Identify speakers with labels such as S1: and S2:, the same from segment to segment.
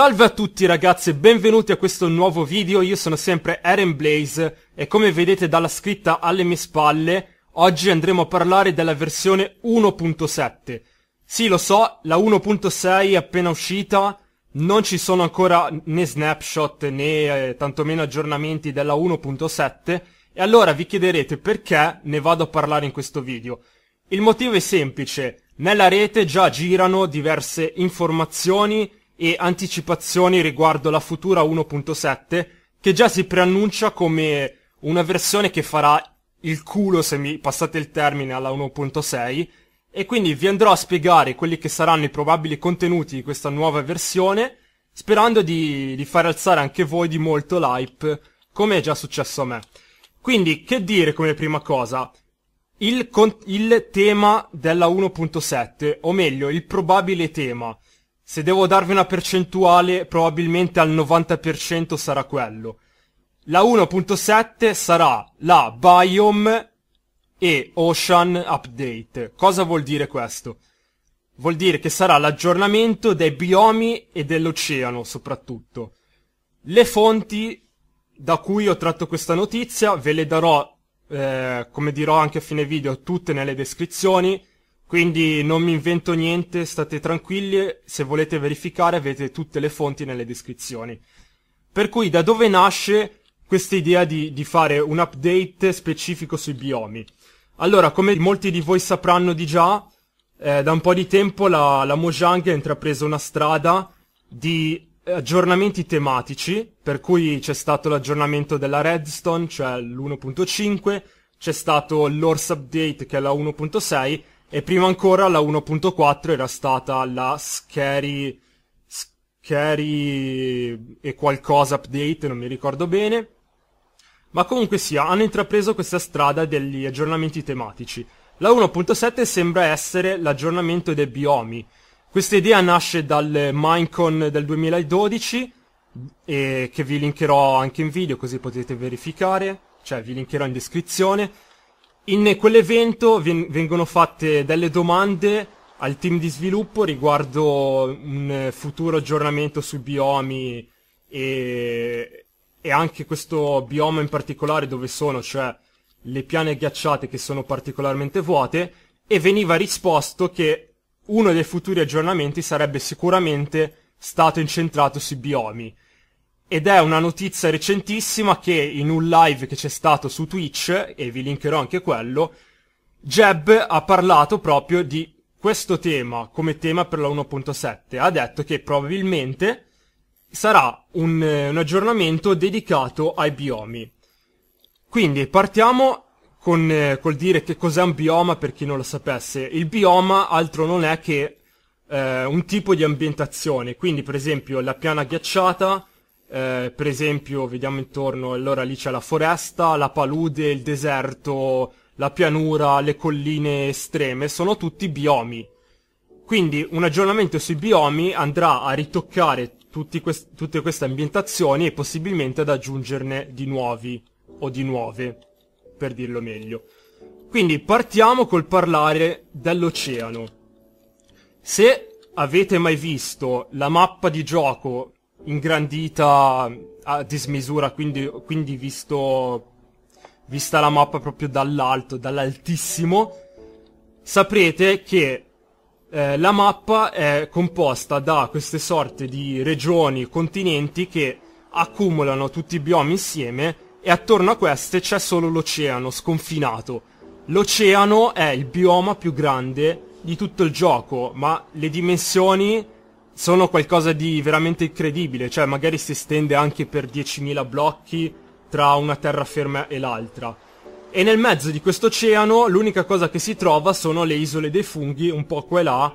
S1: Salve a tutti ragazzi e benvenuti a questo nuovo video, io sono sempre Eren Blaze e come vedete dalla scritta alle mie spalle, oggi andremo a parlare della versione 1.7. Sì lo so, la 1.6 è appena uscita, non ci sono ancora né snapshot né eh, tantomeno aggiornamenti della 1.7 e allora vi chiederete perché ne vado a parlare in questo video. Il motivo è semplice, nella rete già girano diverse informazioni e anticipazioni riguardo la futura 1.7 che già si preannuncia come una versione che farà il culo se mi passate il termine alla 1.6 e quindi vi andrò a spiegare quelli che saranno i probabili contenuti di questa nuova versione sperando di, di far alzare anche voi di molto l'hype come è già successo a me. Quindi che dire come prima cosa? Il, con- il tema della 1.7 o meglio il probabile tema se devo darvi una percentuale, probabilmente al 90% sarà quello. La 1.7 sarà la Biome e Ocean Update. Cosa vuol dire questo? Vuol dire che sarà l'aggiornamento dei biomi e dell'oceano soprattutto. Le fonti da cui ho tratto questa notizia ve le darò, eh, come dirò anche a fine video, tutte nelle descrizioni quindi non mi invento niente, state tranquilli, se volete verificare avete tutte le fonti nelle descrizioni. Per cui da dove nasce questa idea di, di fare un update specifico sui biomi? Allora, come molti di voi sapranno di già, eh, da un po' di tempo la, la Mojang ha intrapreso una strada di aggiornamenti tematici, per cui c'è stato l'aggiornamento della Redstone, cioè l'1.5, c'è stato l'Orse Update che è la 1.6, e prima ancora la 1.4 era stata la Scary, Scary e qualcosa update, non mi ricordo bene. Ma comunque sia, hanno intrapreso questa strada degli aggiornamenti tematici. La 1.7 sembra essere l'aggiornamento dei biomi. Questa idea nasce dal Minecon del 2012, che vi linkerò anche in video così potete verificare, cioè vi linkerò in descrizione in quell'evento vengono fatte delle domande al team di sviluppo riguardo un futuro aggiornamento sui biomi e, e anche questo bioma in particolare dove sono, cioè le piane ghiacciate che sono particolarmente vuote, e veniva risposto che uno dei futuri aggiornamenti sarebbe sicuramente stato incentrato sui biomi. Ed è una notizia recentissima che in un live che c'è stato su Twitch, e vi linkerò anche quello, Jeb ha parlato proprio di questo tema come tema per la 1.7. Ha detto che probabilmente sarà un, un aggiornamento dedicato ai biomi. Quindi partiamo con, eh, col dire che cos'è un bioma per chi non lo sapesse. Il bioma altro non è che eh, un tipo di ambientazione, quindi per esempio la piana ghiacciata, eh, per esempio vediamo intorno, allora lì c'è la foresta, la palude, il deserto, la pianura, le colline estreme, sono tutti biomi. Quindi un aggiornamento sui biomi andrà a ritoccare quest- tutte queste ambientazioni e possibilmente ad aggiungerne di nuovi o di nuove, per dirlo meglio. Quindi partiamo col parlare dell'oceano. Se avete mai visto la mappa di gioco ingrandita a dismisura, quindi, quindi visto, vista la mappa proprio dall'alto, dall'altissimo, saprete che eh, la mappa è composta da queste sorte di regioni, continenti che accumulano tutti i biomi insieme e attorno a queste c'è solo l'oceano sconfinato. L'oceano è il bioma più grande di tutto il gioco, ma le dimensioni sono qualcosa di veramente incredibile, cioè magari si estende anche per 10.000 blocchi tra una terraferma e l'altra. E nel mezzo di quest'oceano l'unica cosa che si trova sono le isole dei funghi, un po' qua e là,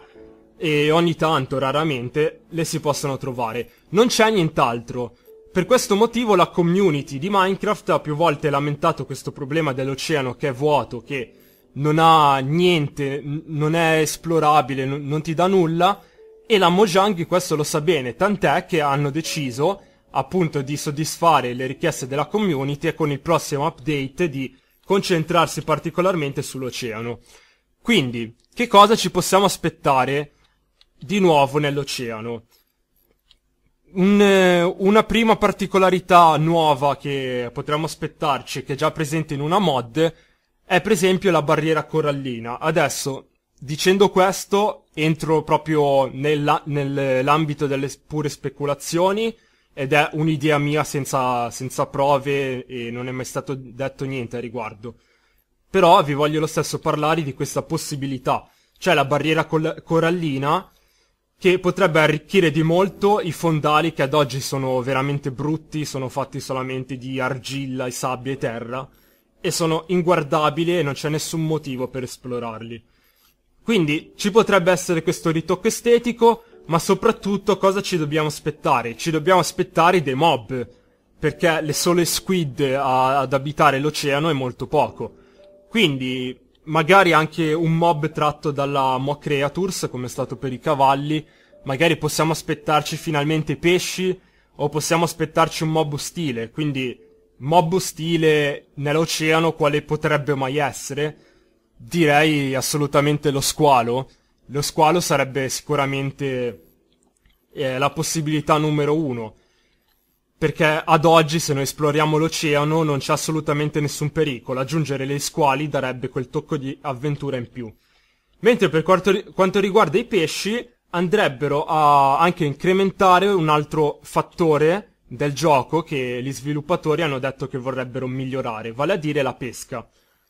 S1: e ogni tanto, raramente, le si possono trovare. Non c'è nient'altro. Per questo motivo la community di Minecraft ha più volte lamentato questo problema dell'oceano che è vuoto, che non ha niente, non è esplorabile, non ti dà nulla, e la Mojang questo lo sa bene, tant'è che hanno deciso appunto di soddisfare le richieste della community e con il prossimo update di concentrarsi particolarmente sull'oceano. Quindi, che cosa ci possiamo aspettare di nuovo nell'oceano? Un, eh, una prima particolarità nuova che potremmo aspettarci, che è già presente in una mod, è per esempio la barriera corallina. Adesso, Dicendo questo, entro proprio nella, nell'ambito delle pure speculazioni ed è un'idea mia senza, senza prove e non è mai stato detto niente a riguardo. Però vi voglio lo stesso parlare di questa possibilità, cioè la barriera col- corallina che potrebbe arricchire di molto i fondali che ad oggi sono veramente brutti, sono fatti solamente di argilla e sabbia e terra e sono inguardabili e non c'è nessun motivo per esplorarli. Quindi ci potrebbe essere questo ritocco estetico, ma soprattutto cosa ci dobbiamo aspettare? Ci dobbiamo aspettare dei mob, perché le sole squid a, ad abitare l'oceano è molto poco. Quindi magari anche un mob tratto dalla Mo Creatures, come è stato per i cavalli, magari possiamo aspettarci finalmente pesci o possiamo aspettarci un mob ostile, quindi mob ostile nell'oceano quale potrebbe mai essere? Direi assolutamente lo squalo. Lo squalo sarebbe sicuramente eh, la possibilità numero uno. Perché ad oggi se noi esploriamo l'oceano non c'è assolutamente nessun pericolo. Aggiungere le squali darebbe quel tocco di avventura in più. Mentre per quanto riguarda i pesci, andrebbero a anche incrementare un altro fattore del gioco che gli sviluppatori hanno detto che vorrebbero migliorare, vale a dire la pesca.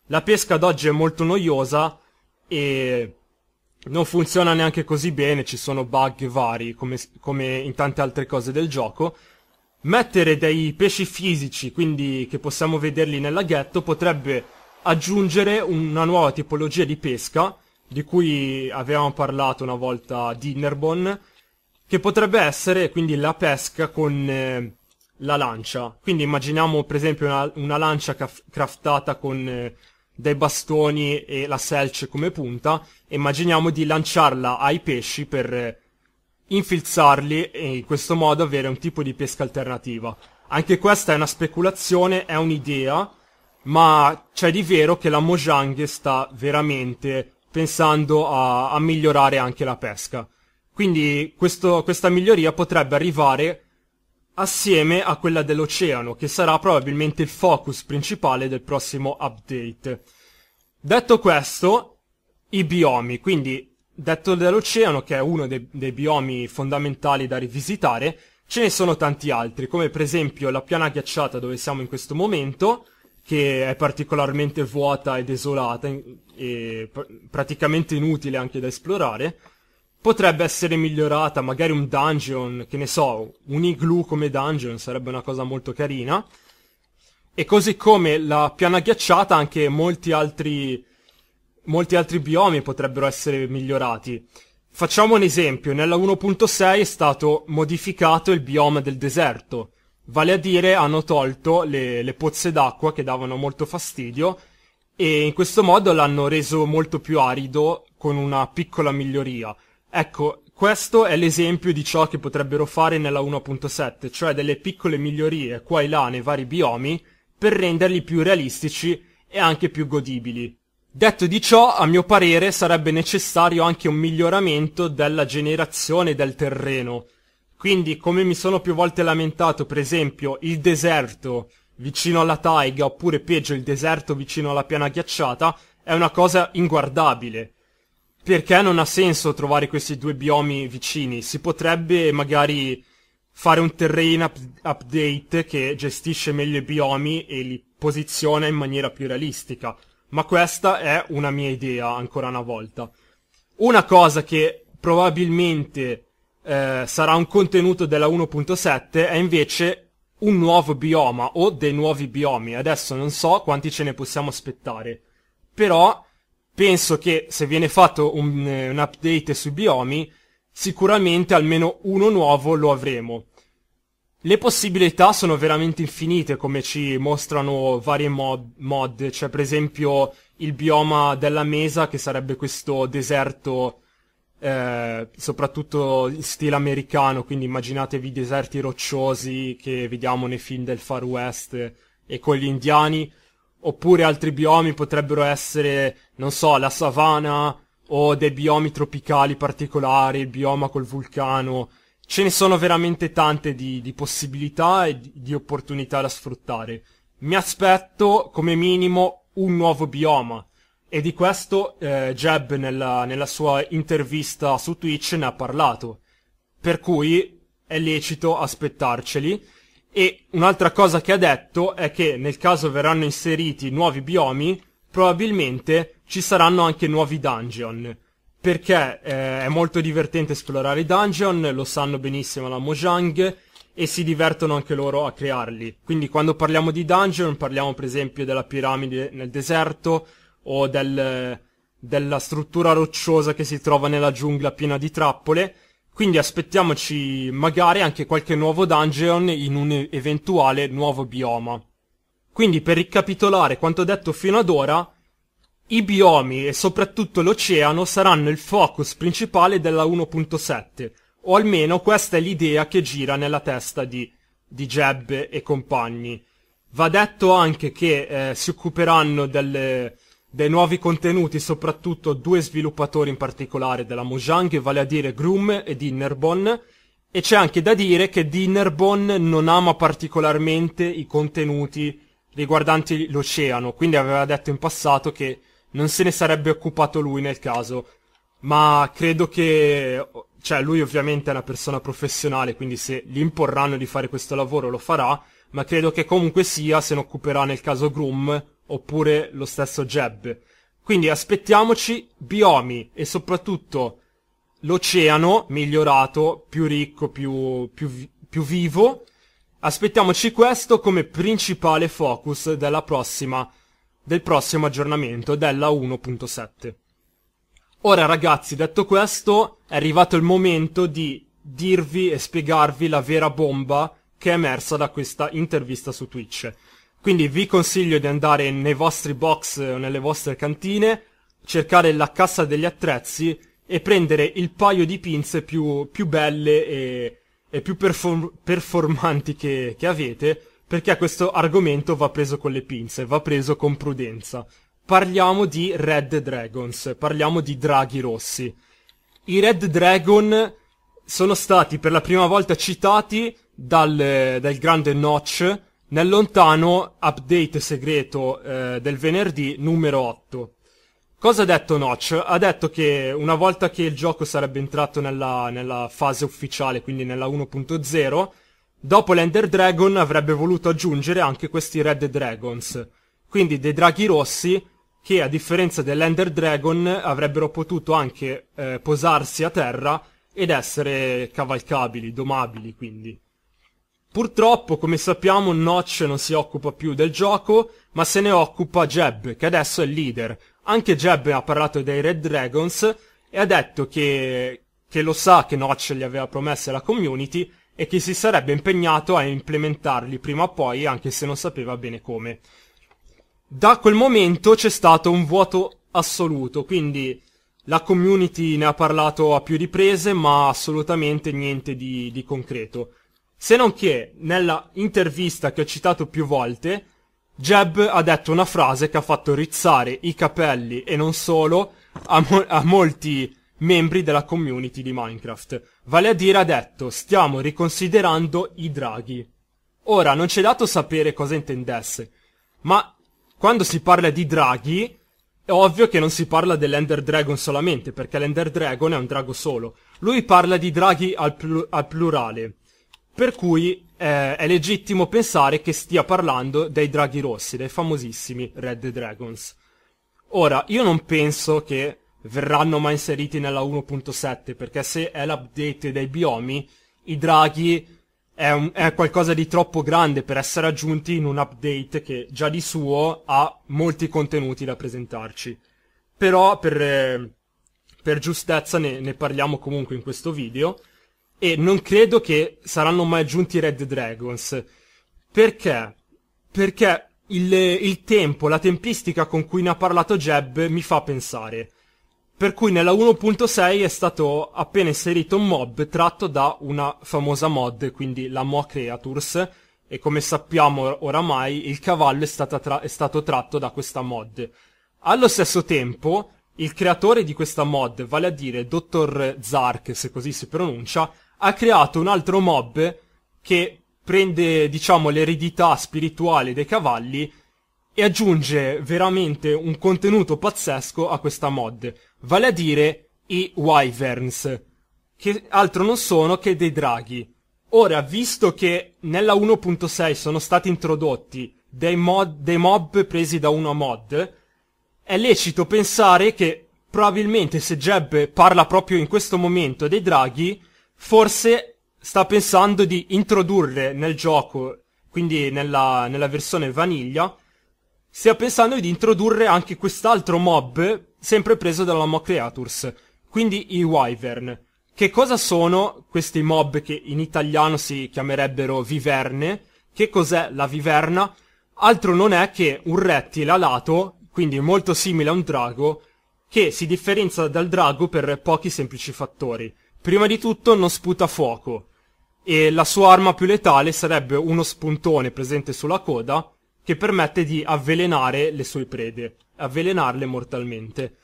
S1: La pesca ad oggi è molto noiosa e non funziona neanche così bene, ci sono bug vari come, come in tante altre cose del gioco. Mettere dei pesci fisici, quindi che possiamo vederli nel laghetto, potrebbe aggiungere una nuova tipologia di pesca, di cui avevamo parlato una volta di Innerbon, che potrebbe essere quindi la pesca con eh, la lancia. Quindi immaginiamo per esempio una, una lancia craftata con eh, dai bastoni e la selce come punta immaginiamo di lanciarla ai pesci per eh, infilzarli e in questo modo avere un tipo di pesca alternativa. Anche questa è una speculazione, è un'idea, ma c'è di vero che la Mojang sta veramente pensando a, a migliorare anche la pesca. Quindi questo, questa miglioria potrebbe arrivare assieme a quella dell'oceano, che sarà probabilmente il focus principale del prossimo update. Detto questo, i biomi, quindi detto dell'oceano, che è uno dei, dei biomi fondamentali da rivisitare, ce ne sono tanti altri, come per esempio la piana ghiacciata dove siamo in questo momento, che è particolarmente vuota e desolata e praticamente inutile anche da esplorare, potrebbe essere migliorata, magari un dungeon, che ne so, un igloo come dungeon sarebbe una cosa molto carina. E così come la piana ghiacciata, anche molti altri, molti altri biomi potrebbero essere migliorati. Facciamo un esempio, nella 1.6 è stato modificato il bioma del deserto, vale a dire hanno tolto le, le pozze d'acqua che davano molto fastidio e in questo modo l'hanno reso molto più arido con una piccola miglioria Ecco, questo è l'esempio di ciò che potrebbero fare nella 1.7, cioè delle piccole migliorie qua e là nei vari biomi per renderli più realistici e anche più godibili. Detto di ciò, a mio parere sarebbe necessario anche un miglioramento della generazione del terreno. Quindi, come mi sono più volte lamentato, per esempio, il deserto vicino alla taiga, oppure peggio il deserto vicino alla piana ghiacciata, è una cosa inguardabile perché non ha senso trovare questi due biomi vicini. Si potrebbe magari fare un terrain up- update che gestisce meglio i biomi e li posiziona in maniera più realistica. Ma questa è una mia idea, ancora una volta. Una cosa che probabilmente eh, sarà un contenuto della 1.7 è invece un nuovo bioma o dei nuovi biomi. Adesso non so quanti ce ne possiamo aspettare. Però penso che se viene fatto un, eh, un update sui biomi, sicuramente almeno uno nuovo lo avremo. Le possibilità sono veramente infinite, come ci mostrano varie mod, mod. C'è cioè, per esempio il bioma della mesa, che sarebbe questo deserto, eh, soprattutto in stile americano, quindi immaginatevi deserti rocciosi che vediamo nei film del Far West e con gli indiani oppure altri biomi potrebbero essere, non so, la savana o dei biomi tropicali particolari, il bioma col vulcano. Ce ne sono veramente tante di, di possibilità e di, di opportunità da sfruttare. Mi aspetto come minimo un nuovo bioma. E di questo eh, Jeb nella, nella sua intervista su Twitch ne ha parlato. Per cui è lecito aspettarceli e un'altra cosa che ha detto è che nel caso verranno inseriti nuovi biomi, probabilmente ci saranno anche nuovi dungeon. Perché eh, è molto divertente esplorare i dungeon, lo sanno benissimo la Mojang, e si divertono anche loro a crearli. Quindi quando parliamo di dungeon parliamo per esempio della piramide nel deserto o del, della struttura rocciosa che si trova nella giungla piena di trappole quindi aspettiamoci magari anche qualche nuovo dungeon in un eventuale nuovo bioma. Quindi per ricapitolare quanto detto fino ad ora, i biomi e soprattutto l'oceano saranno il focus principale della 1.7, o almeno questa è l'idea che gira nella testa di, di Jeb e compagni. Va detto anche che eh, si occuperanno delle, dei nuovi contenuti soprattutto due sviluppatori in particolare della Mojang, vale a dire Groom e Dinnerbone, e c'è anche da dire che Dinnerbone non ama particolarmente i contenuti riguardanti l'oceano, quindi aveva detto in passato che non se ne sarebbe occupato lui nel caso, ma credo che, cioè lui ovviamente è una persona professionale, quindi se gli imporranno di fare questo lavoro lo farà, ma credo che comunque sia se ne occuperà nel caso Groom oppure lo stesso Jeb. Quindi aspettiamoci biomi e soprattutto l'oceano migliorato, più ricco, più, più, più vivo. Aspettiamoci questo come principale focus della prossima, del prossimo aggiornamento della 1.7. Ora ragazzi, detto questo, è arrivato il momento di dirvi e spiegarvi la vera bomba che è emersa da questa intervista su Twitch. Quindi vi consiglio di andare nei vostri box o nelle vostre cantine, cercare la cassa degli attrezzi e prendere il paio di pinze più, più belle e, e più perform- performanti che, che avete, perché questo argomento va preso con le pinze, va preso con prudenza. Parliamo di Red Dragons, parliamo di draghi rossi. I Red Dragon sono stati per la prima volta citati dal, dal grande Notch nel lontano update segreto eh, del venerdì numero 8. Cosa ha detto Notch? Ha detto che una volta che il gioco sarebbe entrato nella, nella fase ufficiale, quindi nella 1.0, dopo l'Ender Dragon avrebbe voluto aggiungere anche questi Red Dragons, quindi dei draghi rossi che a differenza dell'Ender Dragon avrebbero potuto anche eh, posarsi a terra ed essere cavalcabili, domabili quindi. Purtroppo, come sappiamo, Notch non si occupa più del gioco, ma se ne occupa Jeb, che adesso è il leader. Anche Jeb ha parlato dei Red Dragons e ha detto che, che lo sa che Notch gli aveva promesse la community e che si sarebbe impegnato a implementarli prima o poi, anche se non sapeva bene come. Da quel momento c'è stato un vuoto assoluto, quindi la community ne ha parlato a più riprese, ma assolutamente niente di, di concreto. Se non che nella intervista che ho citato più volte, Jeb ha detto una frase che ha fatto rizzare i capelli e non solo a, mo- a molti membri della community di Minecraft. Vale a dire ha detto stiamo riconsiderando i draghi. Ora non c'è dato sapere cosa intendesse, ma quando si parla di draghi è ovvio che non si parla dell'Ender Dragon solamente, perché l'Ender Dragon è un drago solo. Lui parla di draghi al, pl- al plurale per cui eh, è legittimo pensare che stia parlando dei draghi rossi, dei famosissimi Red Dragons. Ora, io non penso che verranno mai inseriti nella 1.7, perché se è l'update dei biomi, i draghi è, un, è, qualcosa di troppo grande per essere aggiunti in un update che già di suo ha molti contenuti da presentarci. Però per, eh, per giustezza ne, ne parliamo comunque in questo video e non credo che saranno mai giunti i Red Dragons. Perché? Perché il, il tempo, la tempistica con cui ne ha parlato Jeb mi fa pensare. Per cui nella 1.6 è stato appena inserito un mob tratto da una famosa mod, quindi la Moa Creatures, e come sappiamo oramai il cavallo è, tra- è, stato tratto da questa mod. Allo stesso tempo, il creatore di questa mod, vale a dire Dr. Zark, se così si pronuncia, ha creato un altro mob che prende, diciamo, l'eredità spirituale dei cavalli e aggiunge veramente un contenuto pazzesco a questa mod, vale a dire i Wyverns, che altro non sono che dei draghi. Ora, visto che nella 1.6 sono stati introdotti dei, mod, dei mob presi da una mod, è lecito pensare che probabilmente se Jeb parla proprio in questo momento dei draghi, forse sta pensando di introdurre nel gioco, quindi nella, nella versione vaniglia, stia pensando di introdurre anche quest'altro mob, sempre preso dalla Mob Creatures, quindi i Wyvern. Che cosa sono questi mob che in italiano si chiamerebbero viverne? Che cos'è la viverna? Altro non è che un rettile alato, quindi molto simile a un drago, che si differenzia dal drago per pochi semplici fattori. Prima di tutto non sputa fuoco e la sua arma più letale sarebbe uno spuntone presente sulla coda che permette di avvelenare le sue prede, avvelenarle mortalmente.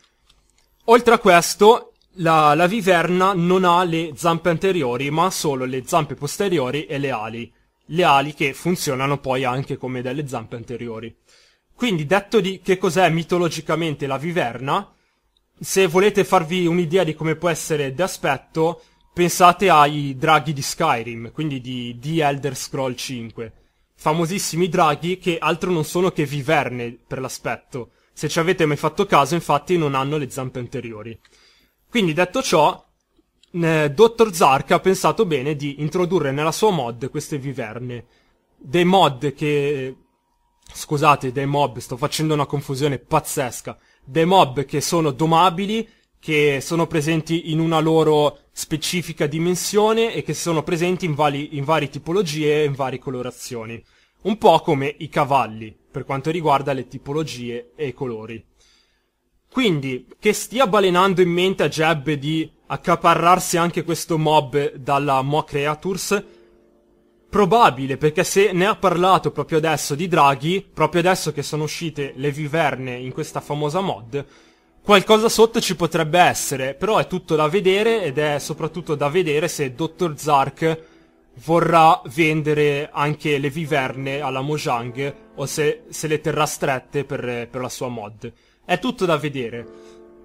S1: Oltre a questo, la, la viverna non ha le zampe anteriori, ma solo le zampe posteriori e le ali, le ali che funzionano poi anche come delle zampe anteriori. Quindi detto di che cos'è mitologicamente la viverna, se volete farvi un'idea di come può essere d'aspetto, pensate ai draghi di Skyrim, quindi di, The Elder Scroll 5. Famosissimi draghi che altro non sono che viverne per l'aspetto. Se ci avete mai fatto caso, infatti, non hanno le zampe anteriori. Quindi, detto ciò, eh, Dottor Zark ha pensato bene di introdurre nella sua mod queste viverne. Dei mod che... Scusate, dei mob, sto facendo una confusione pazzesca dei mob che sono domabili, che sono presenti in una loro specifica dimensione e che sono presenti in, vali, in varie tipologie e in varie colorazioni. Un po' come i cavalli, per quanto riguarda le tipologie e i colori. Quindi, che stia balenando in mente a Jeb di accaparrarsi anche questo mob dalla Mo Creatures, probabile perché se ne ha parlato proprio adesso di Draghi, proprio adesso che sono uscite le viverne in questa famosa mod, qualcosa sotto ci potrebbe essere, però è tutto da vedere ed è soprattutto da vedere se Dr. Zark vorrà vendere anche le viverne alla Mojang o se, se le terrà strette per, per, la sua mod. È tutto da vedere.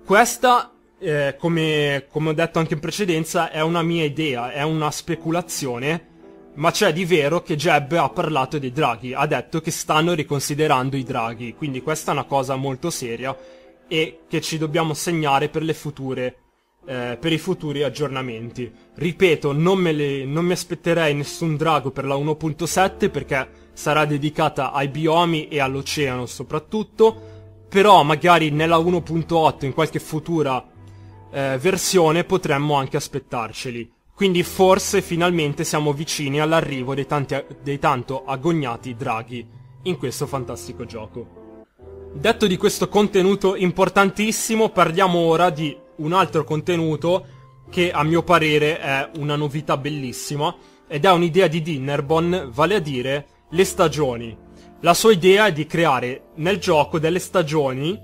S1: Questa, eh, come, come ho detto anche in precedenza, è una mia idea, è una speculazione ma c'è di vero che Jeb ha parlato dei draghi, ha detto che stanno riconsiderando i draghi, quindi questa è una cosa molto seria e che ci dobbiamo segnare per, le future, eh, per i futuri aggiornamenti. Ripeto, non, le, non mi aspetterei nessun drago per la 1.7 perché sarà dedicata ai biomi e all'oceano soprattutto, però magari nella 1.8 in qualche futura eh, versione potremmo anche aspettarceli. Quindi forse finalmente siamo vicini all'arrivo dei, tanti, dei tanto agognati draghi in questo fantastico gioco. Detto di questo contenuto importantissimo, parliamo ora di un altro contenuto che a mio parere è una novità bellissima ed è un'idea di Dinnerbon, vale a dire le stagioni. La sua idea è di creare nel gioco delle stagioni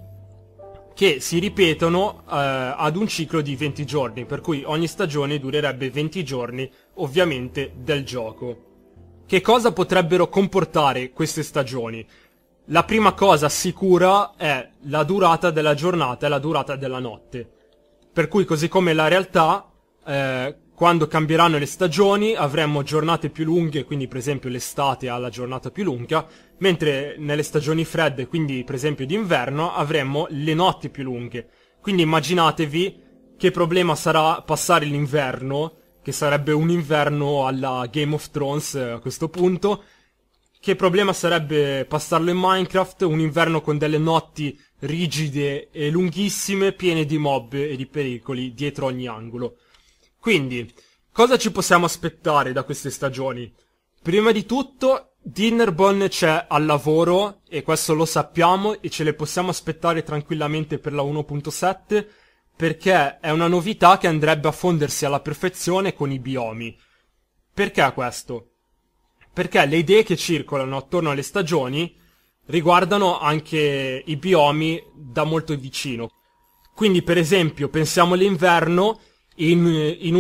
S1: che si ripetono eh, ad un ciclo di 20 giorni, per cui ogni stagione durerebbe 20 giorni, ovviamente, del gioco. Che cosa potrebbero comportare queste stagioni? La prima cosa sicura è la durata della giornata e la durata della notte. Per cui, così come la realtà, eh, quando cambieranno le stagioni avremmo giornate più lunghe, quindi per esempio l'estate ha la giornata più lunga, mentre nelle stagioni fredde, quindi per esempio d'inverno, avremmo le notti più lunghe. Quindi immaginatevi che problema sarà passare l'inverno, che sarebbe un inverno alla Game of Thrones eh, a questo punto, che problema sarebbe passarlo in Minecraft, un inverno con delle notti rigide e lunghissime, piene di mob e di pericoli dietro ogni angolo. Quindi, cosa ci possiamo aspettare da queste stagioni? Prima di tutto Dinnerbone c'è al lavoro e questo lo sappiamo e ce le possiamo aspettare tranquillamente per la 1.7 perché è una novità che andrebbe a fondersi alla perfezione con i biomi. Perché questo? Perché le idee che circolano attorno alle stagioni riguardano anche i biomi da molto vicino. Quindi, per esempio, pensiamo all'inverno in, in,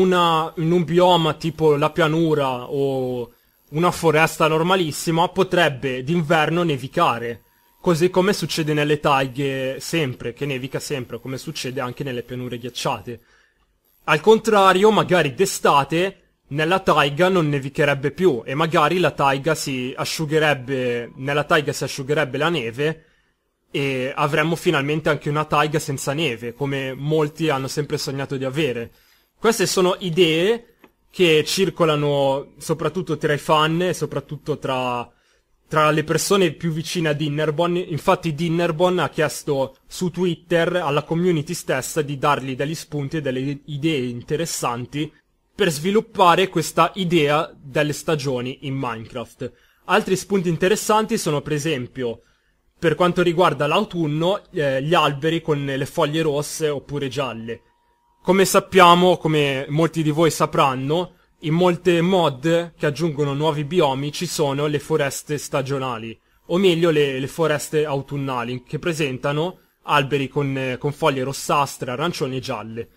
S1: in un bioma tipo la pianura o una foresta normalissima potrebbe d'inverno nevicare, così come succede nelle taighe sempre, che nevica sempre, come succede anche nelle pianure ghiacciate. Al contrario, magari d'estate nella taiga non nevicherebbe più e magari la taiga si asciugherebbe, nella taiga si asciugherebbe la neve e avremmo finalmente anche una taiga senza neve, come molti hanno sempre sognato di avere. Queste sono idee che circolano soprattutto tra i fan e soprattutto tra, tra le persone più vicine a Dinnerbon. Infatti Dinnerbon ha chiesto su Twitter alla community stessa di dargli degli spunti e delle idee interessanti per sviluppare questa idea delle stagioni in Minecraft. Altri spunti interessanti sono per esempio per quanto riguarda l'autunno eh, gli alberi con le foglie rosse oppure gialle come sappiamo, come molti di voi sapranno, in molte mod che aggiungono nuovi biomi ci sono le foreste stagionali, o meglio le, le foreste autunnali, che presentano alberi con, con foglie rossastre, arancioni e gialle.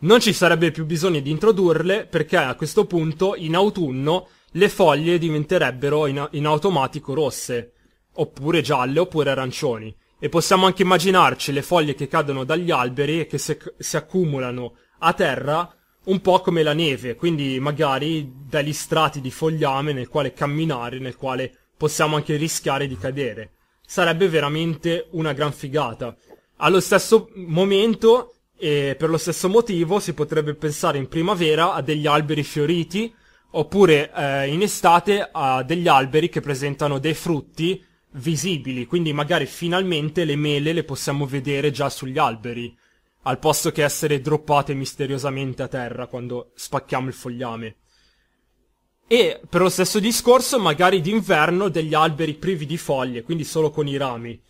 S1: Non ci sarebbe più bisogno di introdurle perché a questo punto in autunno le foglie diventerebbero in, in automatico rosse, oppure gialle, oppure arancioni e possiamo anche immaginarci le foglie che cadono dagli alberi e che se- si accumulano a terra un po' come la neve, quindi magari dagli strati di fogliame nel quale camminare, nel quale possiamo anche rischiare di cadere. Sarebbe veramente una gran figata. Allo stesso momento e per lo stesso motivo si potrebbe pensare in primavera a degli alberi fioriti oppure eh, in estate a degli alberi che presentano dei frutti visibili, quindi magari finalmente le mele le possiamo vedere già sugli alberi, al posto che essere droppate misteriosamente a terra quando spacchiamo il fogliame. E per lo stesso discorso, magari d'inverno degli alberi privi di foglie, quindi solo con i rami.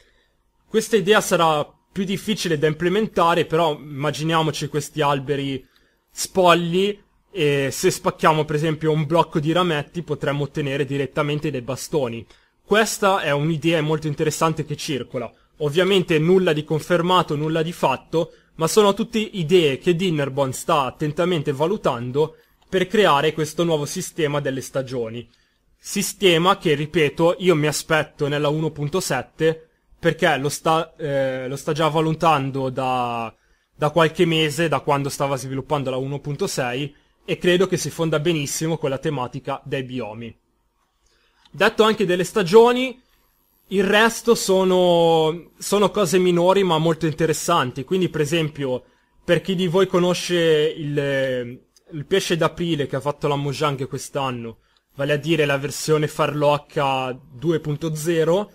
S1: Questa idea sarà più difficile da implementare, però immaginiamoci questi alberi spogli e se spacchiamo per esempio un blocco di rametti potremmo ottenere direttamente dei bastoni. Questa è un'idea molto interessante che circola. Ovviamente nulla di confermato, nulla di fatto, ma sono tutte idee che Dinnerbone sta attentamente valutando per creare questo nuovo sistema delle stagioni. Sistema che, ripeto, io mi aspetto nella 1.7 perché lo sta, eh, lo sta già valutando da, da qualche mese, da quando stava sviluppando la 1.6 e credo che si fonda benissimo con la tematica dei biomi detto anche delle stagioni, il resto sono, sono cose minori ma molto interessanti. Quindi, per esempio, per chi di voi conosce il, il pesce d'aprile che ha fatto la Mojang quest'anno, vale a dire la versione farlocca 2.0,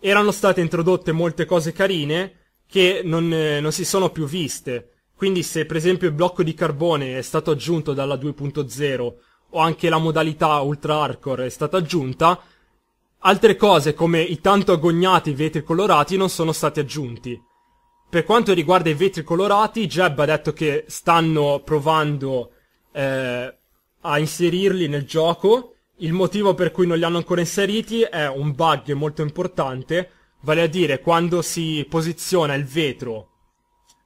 S1: erano state introdotte molte cose carine che non, non si sono più viste. Quindi se per esempio il blocco di carbone è stato aggiunto dalla 2.0 o anche la modalità ultra hardcore è stata aggiunta, altre cose come i tanto agognati vetri colorati non sono stati aggiunti. Per quanto riguarda i vetri colorati, Jeb ha detto che stanno provando eh, a inserirli nel gioco. Il motivo per cui non li hanno ancora inseriti è un bug molto importante, vale a dire quando si posiziona il vetro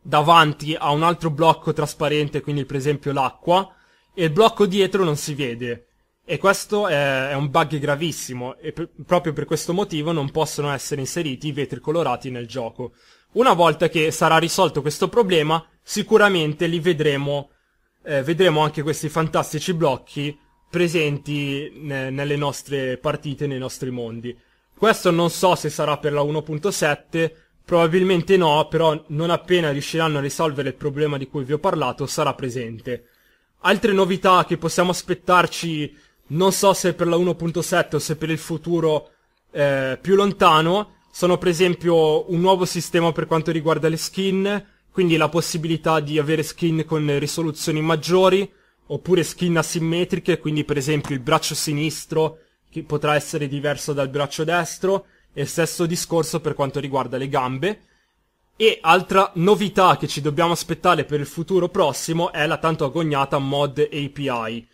S1: davanti a un altro blocco trasparente, quindi per esempio l'acqua, e il blocco dietro non si vede. E questo è, un bug gravissimo e per, proprio per questo motivo non possono essere inseriti i vetri colorati nel gioco. Una volta che sarà risolto questo problema, sicuramente li vedremo, eh, vedremo anche questi fantastici blocchi presenti ne, nelle nostre partite, nei nostri mondi. Questo non so se sarà per la 1.7, probabilmente no, però non appena riusciranno a risolvere il problema di cui vi ho parlato sarà presente altre novità che possiamo aspettarci, non so se per la 1.7 o se per il futuro eh, più lontano, sono per esempio un nuovo sistema per quanto riguarda le skin, quindi la possibilità di avere skin con risoluzioni maggiori, oppure skin asimmetriche, quindi per esempio il braccio sinistro che potrà essere diverso dal braccio destro, e stesso discorso per quanto riguarda le gambe. E altra novità che ci dobbiamo aspettare per il futuro prossimo è la tanto agognata mod API.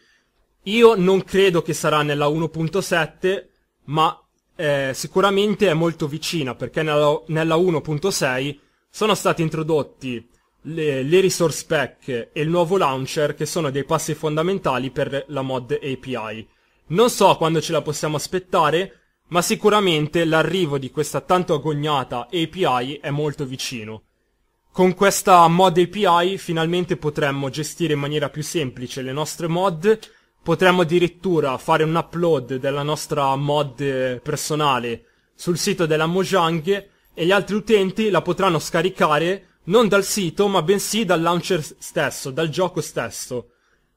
S1: Io non credo che sarà nella 1.7, ma eh, sicuramente è molto vicina perché nella, nella 1.6 sono stati introdotti le, le, resource pack e il nuovo launcher che sono dei passi fondamentali per la mod API. Non so quando ce la possiamo aspettare, ma sicuramente l'arrivo di questa tanto agognata API è molto vicino. Con questa mod API finalmente potremmo gestire in maniera più semplice le nostre mod, potremmo addirittura fare un upload della nostra mod personale sul sito della Mojang e gli altri utenti la potranno scaricare non dal sito ma bensì dal launcher stesso, dal gioco stesso.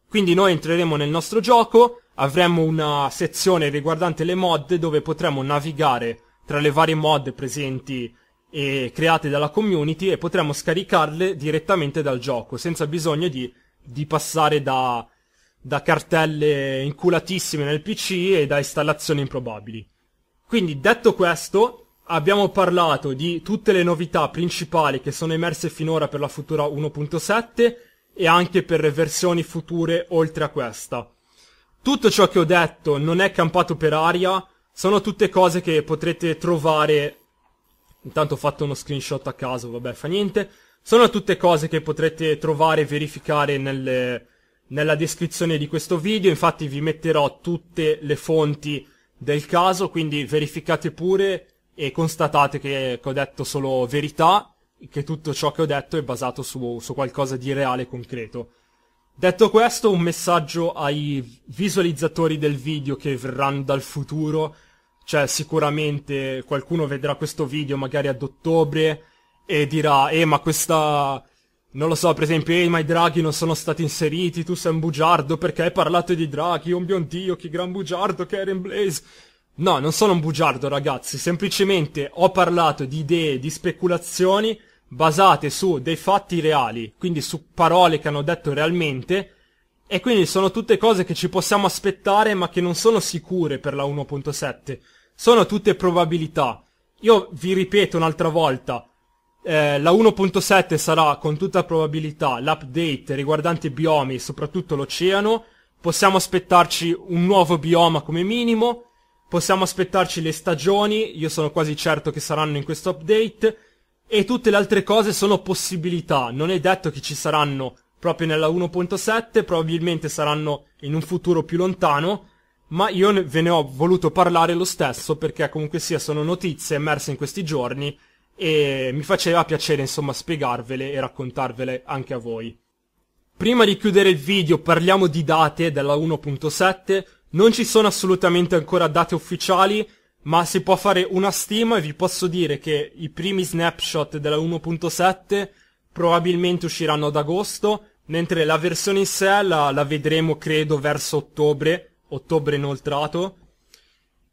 S1: Quindi noi entreremo nel nostro gioco, avremo una sezione riguardante le mod dove potremmo navigare tra le varie mod presenti e create dalla community e potremmo scaricarle direttamente dal gioco senza bisogno di, di passare da, da cartelle inculatissime nel PC e da installazioni improbabili. Quindi detto questo, abbiamo parlato di tutte le novità principali che sono emerse finora per la futura 1.7 e anche per versioni future oltre a questa tutto ciò che ho detto non è campato per aria, sono tutte cose che potrete trovare. Intanto ho fatto uno screenshot a caso, vabbè, fa niente. Sono tutte cose che potrete trovare e verificare nelle, nella descrizione di questo video, infatti vi metterò tutte le fonti del caso, quindi verificate pure e constatate che, che ho detto solo verità, che tutto ciò che ho detto è basato su, su qualcosa di reale e concreto. Detto questo, un messaggio ai visualizzatori del video che verranno dal futuro, cioè sicuramente qualcuno vedrà questo video magari ad ottobre e dirà, eh ma questa, non lo so, per esempio, eh ma i draghi non sono stati inseriti, tu sei un bugiardo perché hai parlato di draghi, oh mio dio, che gran bugiardo, Karen Blaze. No, non sono un bugiardo ragazzi, semplicemente ho parlato di idee, di speculazioni basate su dei fatti reali, quindi su parole che hanno detto realmente, e quindi sono tutte cose che ci possiamo aspettare ma che non sono sicure per la 1.7, sono tutte probabilità. Io vi ripeto un'altra volta, eh, la 1.7 sarà con tutta probabilità l'update riguardante i biomi, soprattutto l'oceano, possiamo aspettarci un nuovo bioma come minimo, possiamo aspettarci le stagioni, io sono quasi certo che saranno in questo update, e tutte le altre cose sono possibilità, non è detto che ci saranno proprio nella 1.7, probabilmente saranno in un futuro più lontano, ma io ve ne ho voluto parlare lo stesso perché comunque sia sono notizie emerse in questi giorni e mi faceva piacere insomma spiegarvele e raccontarvele anche a voi. Prima di chiudere il video parliamo di date della 1.7, non ci sono assolutamente ancora date ufficiali, ma si può fare una stima e vi posso dire che i primi snapshot della 1.7 probabilmente usciranno ad agosto, mentre la versione in sé la, la vedremo credo verso ottobre, ottobre inoltrato.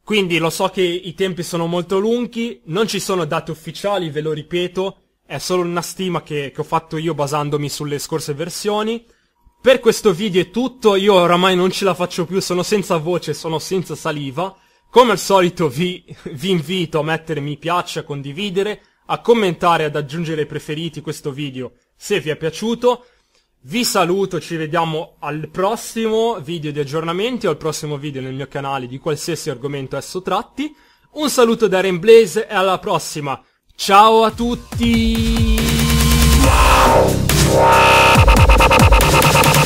S1: Quindi lo so che i tempi sono molto lunghi, non ci sono date ufficiali, ve lo ripeto, è solo una stima che, che ho fatto io basandomi sulle scorse versioni. Per questo video è tutto, io oramai non ce la faccio più, sono senza voce, sono senza saliva. Come al solito vi, vi invito a mettere mi piace, a condividere, a commentare, ad aggiungere ai preferiti questo video se vi è piaciuto. Vi saluto, ci vediamo al prossimo video di aggiornamenti o al prossimo video nel mio canale di qualsiasi argomento esso tratti. Un saluto da Ren e alla prossima. Ciao a tutti!